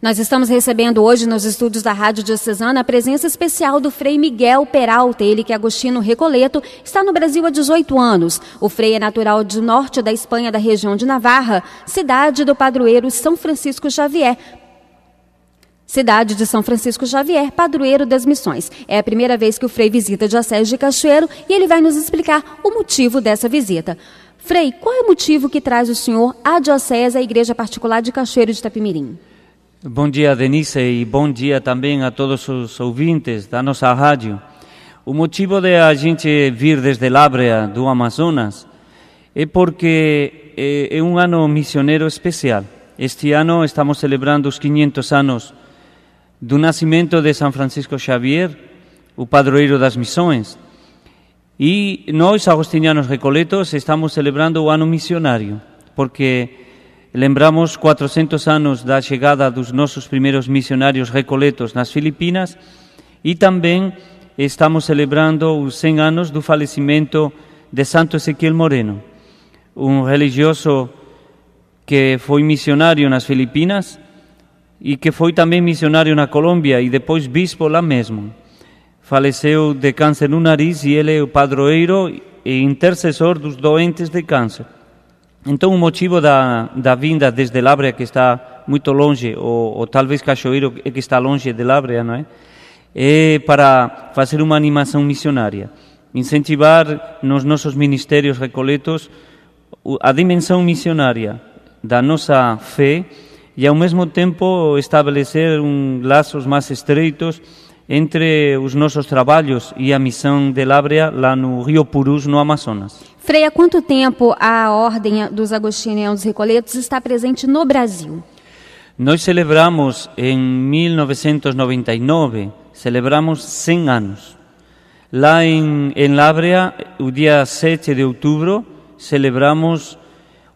Nós estamos recebendo hoje nos estudos da Rádio Diocesana a presença especial do Frei Miguel Peralta, ele que é agostino Recoleto, está no Brasil há 18 anos. O Frei é natural do norte da Espanha, da região de Navarra, cidade do padroeiro São Francisco Xavier, Cidade de São Francisco Xavier, padroeiro das missões. É a primeira vez que o Frei visita a Diocese de Cachoeiro e ele vai nos explicar o motivo dessa visita. Frei, qual é o motivo que traz o senhor à Diocese, à Igreja Particular de Cachoeiro de Itapimirim? Bom dia, Denise, e bom dia também a todos os ouvintes da nossa rádio. O motivo de a gente vir desde Lábrea, do Amazonas, é porque é, é um ano missioneiro especial. Este ano estamos celebrando os 500 anos do nascimento de São Francisco Xavier, o padroeiro das missões. E nós, agostinianos recoletos, estamos celebrando o ano missionário, porque lembramos 400 anos da chegada dos nossos primeiros missionários recoletos nas Filipinas e também estamos celebrando os 100 anos do falecimento de Santo Ezequiel Moreno, um religioso que foi missionário nas Filipinas e que foi também missionário na Colômbia e depois bispo lá mesmo. Faleceu de câncer no nariz e ele é o padroeiro e intercessor dos doentes de câncer. Então, o motivo da, da vinda desde Lábrea, que está muito longe, ou, ou talvez Cachoeiro, é que está longe de Lábrea, não é? É para fazer uma animação missionária, incentivar nos nossos ministérios recoletos a dimensão missionária da nossa fé e, ao mesmo tempo, estabelecer um, laços mais estreitos entre os nossos trabalhos e a missão de Lábrea lá no Rio Purus, no Amazonas. Frei, há quanto tempo a Ordem dos Agostinianos Recoletos está presente no Brasil? Nós celebramos em 1999, celebramos 100 anos. Lá em, em Lábrea, o dia 7 de outubro, celebramos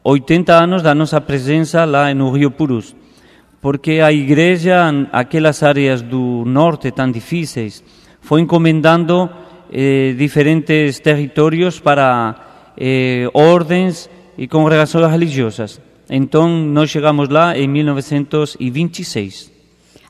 80 anos da nossa presença lá no Rio Purus porque a Igreja, aquelas áreas do norte tão difíceis, foi encomendando eh, diferentes territórios para eh, ordens e congregações religiosas. Então, nós chegamos lá em 1926.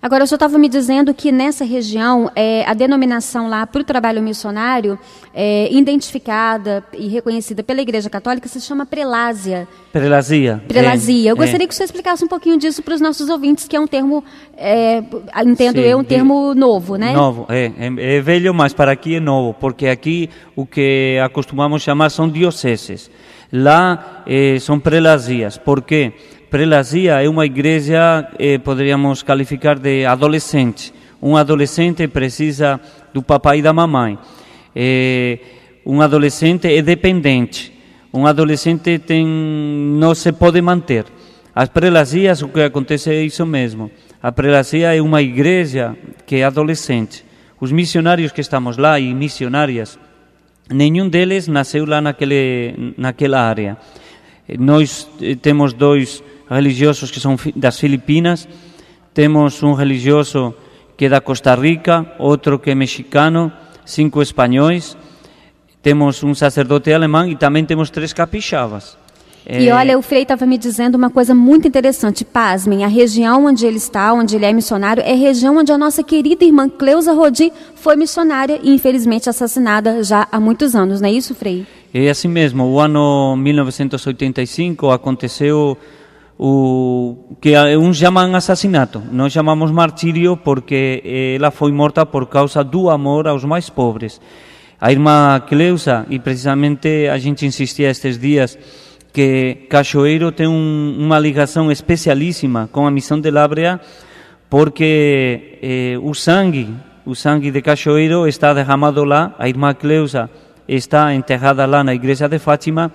Agora, o senhor estava me dizendo que nessa região é, a denominação lá para o trabalho missionário, é, identificada e reconhecida pela Igreja Católica, se chama Prelásia. Prelazia. Prelazia. É, eu gostaria que o senhor explicasse um pouquinho disso para os nossos ouvintes, que é um termo, é, entendo Sim, eu, um termo novo, né? Novo, é, é, é. velho, mas para aqui é novo, porque aqui o que acostumamos chamar são dioceses. Lá eh, são prelazias. Por quê? Porque prelazia é uma igreja, eh, poderíamos calificar de adolescente. Um adolescente precisa do papai e da mamãe. Eh, um adolescente é dependente. Um adolescente tem, não se pode manter. As prelazias, o que acontece é isso mesmo. A prelazia é uma igreja que é adolescente. Os missionários que estamos lá e missionárias, nenhum deles nasceu lá naquele, naquela área. Nós eh, temos dois religiosos que são das Filipinas, temos um religioso que é da Costa Rica, outro que é mexicano, cinco espanhóis, temos um sacerdote alemão e também temos três capixabas. E eh, olha, o Frei estava me dizendo uma coisa muito interessante. Pasmem, a região onde ele está, onde ele é missionário, é região onde a nossa querida irmã Cleusa Rodi foi missionária e infelizmente assassinada já há muitos anos, não é isso, Frei? É assim mesmo. O ano 1985 aconteceu o que uns chaman assassinato. nós chamamos martírio porque eh, ela foi morta por causa do amor aos mais pobres. A irmã Cleusa, e precisamente a gente insistia estes dias, que Cachoeiro tem uma ligação especialíssima com a missão de Lábrea, porque eh, o sangue, o sangue de Cachoeiro está derramado lá, a irmã Cleusa está enterrada lá na igreja de Fátima,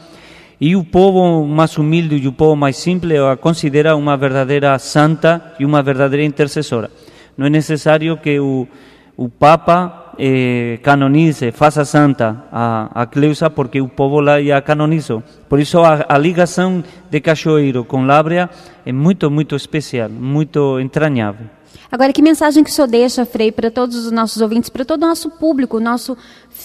e o povo mais humilde e o povo mais simples a considera uma verdadeira santa e uma verdadeira intercessora. Não é necessário que o, o Papa eh, canonize, faça santa a, a Cleusa, porque o povo lá já canonizou. Por isso, a, a ligação de Cachoeiro com Lábrea é muito, muito especial, muito entranhável. Agora, que mensagem que o senhor deixa, Frei, para todos os nossos ouvintes, para todo o nosso público, nosso,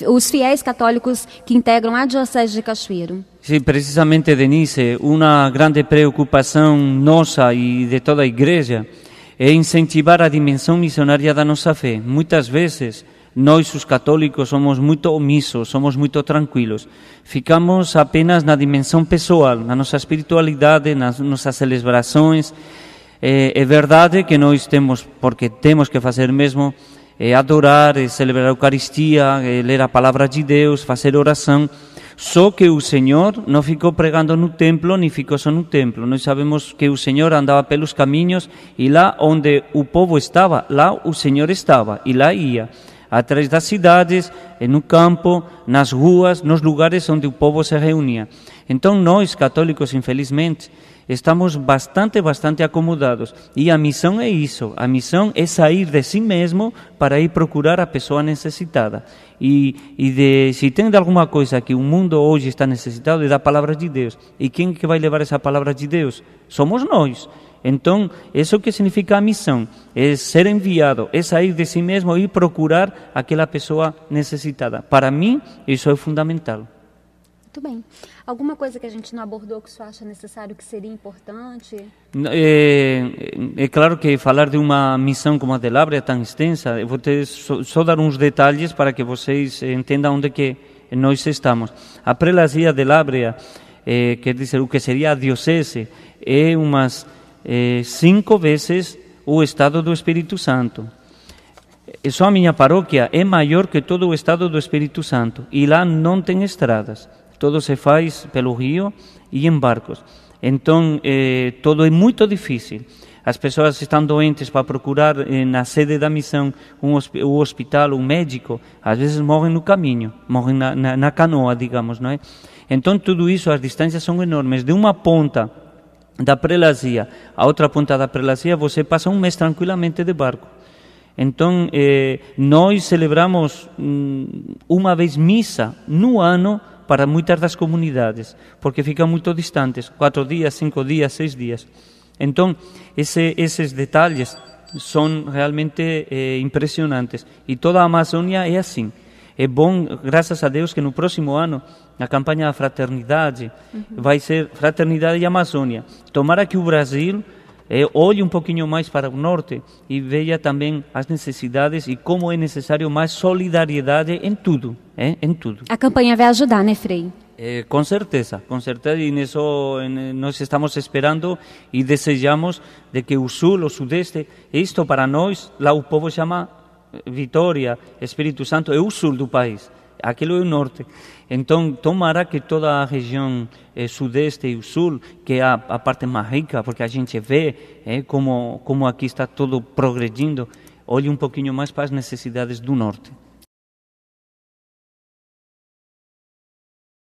os fiéis católicos que integram a Diocese de Cachoeiro? Sim, precisamente, Denise, uma grande preocupação nossa e de toda a Igreja é incentivar a dimensão missionária da nossa fé. Muitas vezes, nós, os católicos, somos muito omissos, somos muito tranquilos. Ficamos apenas na dimensão pessoal, na nossa espiritualidade, nas nossas celebrações, é, é verdade que nós temos, porque temos que fazer mesmo, é adorar, é celebrar a Eucaristia, é ler a palavra de Deus, fazer oração. Só que o Senhor não ficou pregando no templo, nem ficou só no templo. Nós sabemos que o Senhor andava pelos caminhos e lá onde o povo estava, lá o Senhor estava e lá ia. Atrás das cidades, eh, no campo, nas ruas, nos lugares onde o povo se reunia. Então nós, católicos, infelizmente, estamos bastante, bastante acomodados. E a missão é isso: a missão é sair de si mesmo para ir procurar a pessoa necessitada. E, e de, se tem de alguma coisa que o mundo hoje está necessitado, é da palavra de Deus. E quem que vai levar essa palavra de Deus? Somos nós. Então, isso que significa a missão, é ser enviado, é sair de si mesmo e procurar aquela pessoa necessitada. Para mim, isso é fundamental. Muito bem. Alguma coisa que a gente não abordou que você acha necessário que seria importante? É, é claro que falar de uma missão como a de Labra é tão extensa. Eu vou ter, só, só, dar uns detalhes para que vocês entendam onde é que nós estamos. A prelazia de Labrea é, eh, quer dizer, o que seria a diocese, é umas é, cinco vezes o estado do Espírito Santo. Só a minha paróquia é maior que todo o estado do Espírito Santo e lá não tem estradas todo se faz pelo rio e em barcos. Então, eh, tudo é muito difícil. As pessoas estão doentes para procurar eh, na sede da missão um, um hospital, um médico. Às vezes morrem no caminho, morrem na, na, na canoa, digamos, não é? Então, tudo isso, as distâncias são enormes. De uma ponta da prelazia à outra ponta da prelazia, você passa um mês tranquilamente de barco. Então, eh, nós celebramos hum, mm, uma vez missa no ano para muitas das comunidades, porque ficam muito distantes, quatro dias, cinco dias, seis dias. Então, esse, esses detalhes são realmente eh, impressionantes. E toda a Amazônia é assim. É bom, graças a Deus, que no próximo ano, na campanha da fraternidade, uhum. vai ser Fraternidade e Amazônia. Tomara que o Brasil eh, olhe um pouquinho mais para o norte e veja também as necessidades e como é necessário mais solidariedade em tudo, eh, em tudo. A campanha vai ajudar, né, Frei? Eh, com certeza, com certeza, e nisso eh, nós estamos esperando e desejamos de que o sul, o sudeste, isto para nós, lá o povo chama eh, Vitória, Espírito Santo, é o sul do país aquilo é o norte. Então, tomará que toda a região eh, sudeste e o sul, que é a, a, parte mais rica, porque a gente vê eh, como, como aqui está tudo progredindo, olhe um pouquinho mais para as necessidades do norte.